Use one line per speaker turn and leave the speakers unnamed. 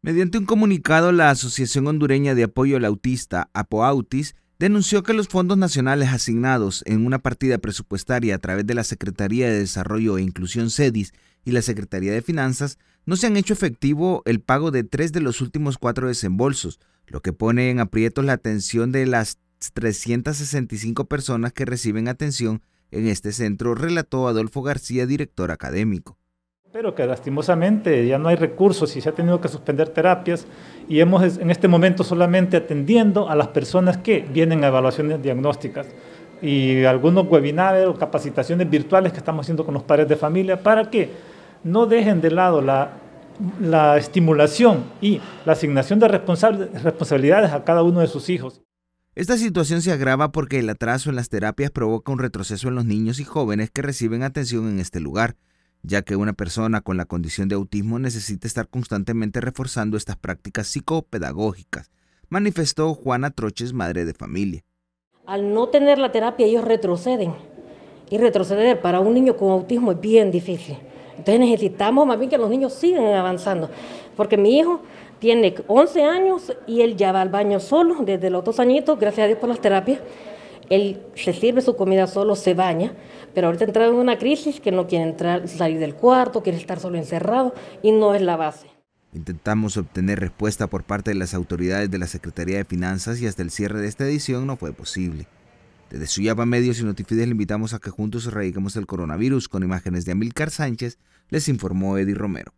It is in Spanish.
Mediante un comunicado, la Asociación Hondureña de Apoyo al Autista, APOAUTIS, denunció que los fondos nacionales asignados en una partida presupuestaria a través de la Secretaría de Desarrollo e Inclusión CEDIS y la Secretaría de Finanzas no se han hecho efectivo el pago de tres de los últimos cuatro desembolsos, lo que pone en aprietos la atención de las 365 personas que reciben atención en este centro, relató Adolfo García, director académico.
Pero que lastimosamente ya no hay recursos y se ha tenido que suspender terapias y hemos en este momento solamente atendiendo a las personas que vienen a evaluaciones diagnósticas y algunos webinars o capacitaciones virtuales que estamos haciendo con los padres de familia para que no dejen de lado la, estimulación y la asignación de responsabilidades a cada uno de sus hijos.
Esta situación se agrava porque el atraso en las terapias provoca un retroceso en los niños y jóvenes que reciben atención en este lugar ya que una persona con la condición de autismo necesita estar constantemente reforzando estas prácticas psicopedagógicas, manifestó Juana Troches, madre de familia.
Al no tener la terapia ellos retroceden, y retroceder para un niño con autismo es bien difícil. Entonces necesitamos más bien que los niños sigan avanzando, porque mi hijo tiene 11 años y él ya va al baño solo desde los dos añitos, gracias a Dios por las terapias él se sirve su comida solo, se baña, pero ahorita entrado en una crisis que no quiere entrar, salir del cuarto, quiere estar solo encerrado y no es la base.
Intentamos obtener respuesta por parte de las autoridades de la Secretaría de Finanzas y hasta el cierre de esta edición no fue posible. Desde Suyapa Medios y Notifides le invitamos a que juntos erradiquemos el coronavirus con imágenes de Amilcar Sánchez, les informó Eddie Romero.